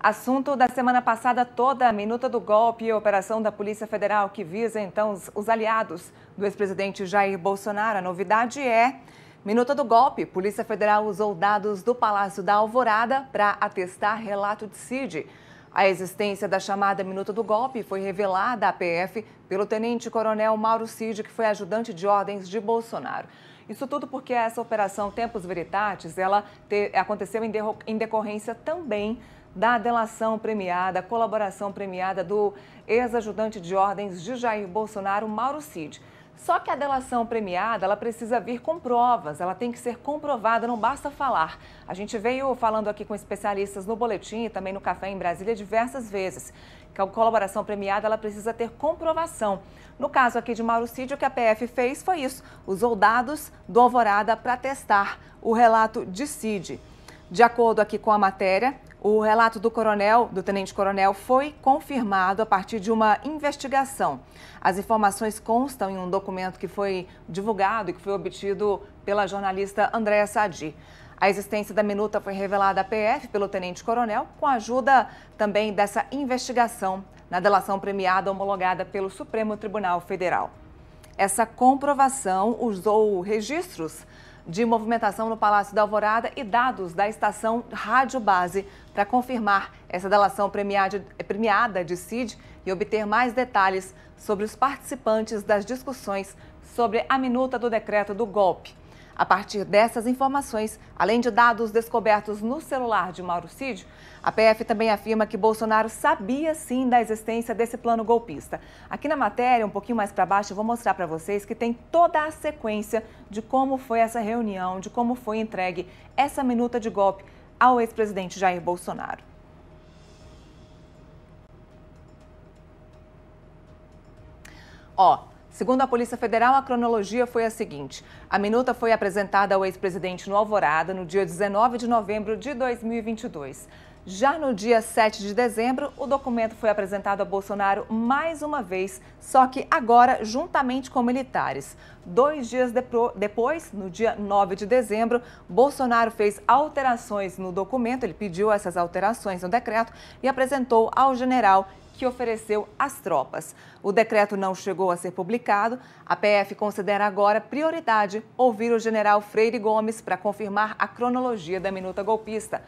Assunto da semana passada toda, a minuta do golpe e operação da Polícia Federal que visa então os, os aliados do ex-presidente Jair Bolsonaro. A novidade é minuta do golpe. Polícia Federal usou dados do Palácio da Alvorada para atestar relato de CID. A existência da chamada minuta do golpe foi revelada à PF pelo tenente-coronel Mauro Cid, que foi ajudante de ordens de Bolsonaro. Isso tudo porque essa operação Tempos Veritatis, ela te, aconteceu em, de, em decorrência também da delação premiada, colaboração premiada do ex-ajudante de ordens de Jair Bolsonaro, Mauro Cid. Só que a delação premiada, ela precisa vir com provas, ela tem que ser comprovada, não basta falar. A gente veio falando aqui com especialistas no boletim e também no Café em Brasília diversas vezes, que a colaboração premiada, ela precisa ter comprovação. No caso aqui de Mauro Cid, o que a PF fez foi isso, usou dados do Alvorada para testar o relato de Cid. De acordo aqui com a matéria, o relato do coronel, do tenente-coronel, foi confirmado a partir de uma investigação. As informações constam em um documento que foi divulgado e que foi obtido pela jornalista Andréa Sadi. A existência da minuta foi revelada à PF pelo tenente-coronel, com a ajuda também dessa investigação na delação premiada homologada pelo Supremo Tribunal Federal. Essa comprovação usou registros de movimentação no Palácio da Alvorada e dados da estação Rádio Base para confirmar essa delação premiada de CID e obter mais detalhes sobre os participantes das discussões sobre a minuta do decreto do golpe. A partir dessas informações, além de dados descobertos no celular de Mauro Cid, a PF também afirma que Bolsonaro sabia sim da existência desse plano golpista. Aqui na matéria, um pouquinho mais para baixo, eu vou mostrar para vocês que tem toda a sequência de como foi essa reunião, de como foi entregue essa minuta de golpe ao ex-presidente Jair Bolsonaro. Ó, Segundo a Polícia Federal, a cronologia foi a seguinte: a minuta foi apresentada ao ex-presidente no Alvorada no dia 19 de novembro de 2022. Já no dia 7 de dezembro, o documento foi apresentado a Bolsonaro mais uma vez, só que agora juntamente com militares. Dois dias depois, no dia 9 de dezembro, Bolsonaro fez alterações no documento, ele pediu essas alterações no decreto e apresentou ao general que ofereceu às tropas. O decreto não chegou a ser publicado. A PF considera agora prioridade ouvir o general Freire Gomes para confirmar a cronologia da minuta golpista.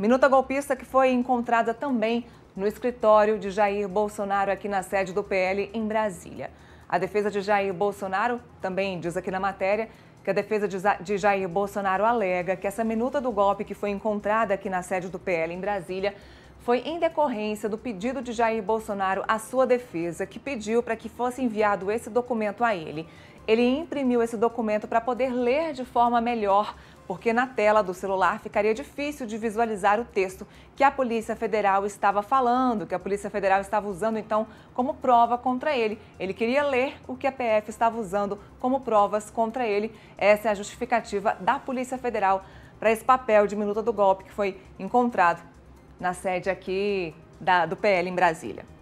Minuta golpista que foi encontrada também no escritório de Jair Bolsonaro aqui na sede do PL em Brasília. A defesa de Jair Bolsonaro também diz aqui na matéria que a defesa de Jair Bolsonaro alega que essa minuta do golpe que foi encontrada aqui na sede do PL em Brasília foi em decorrência do pedido de Jair Bolsonaro à sua defesa, que pediu para que fosse enviado esse documento a ele. Ele imprimiu esse documento para poder ler de forma melhor porque na tela do celular ficaria difícil de visualizar o texto que a Polícia Federal estava falando, que a Polícia Federal estava usando então como prova contra ele. Ele queria ler o que a PF estava usando como provas contra ele. Essa é a justificativa da Polícia Federal para esse papel de minuta do golpe que foi encontrado na sede aqui da, do PL em Brasília.